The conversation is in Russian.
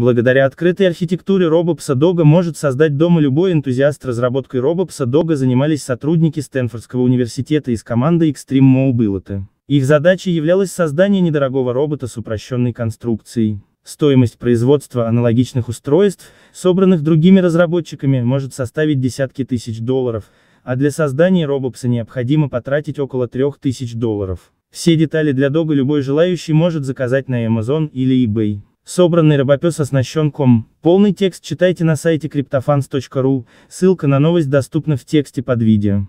Благодаря открытой архитектуре робопса Дога может создать дома любой энтузиаст. Разработкой робопса Дога занимались сотрудники Стэнфордского университета из команды Extreme Mobility. Их задачей являлось создание недорогого робота с упрощенной конструкцией. Стоимость производства аналогичных устройств, собранных другими разработчиками, может составить десятки тысяч долларов, а для создания робопса необходимо потратить около трех тысяч долларов. Все детали для Дога любой желающий может заказать на Amazon или eBay. Собранный робопес оснащен ком. Полный текст читайте на сайте cryptofans.ru, ссылка на новость доступна в тексте под видео.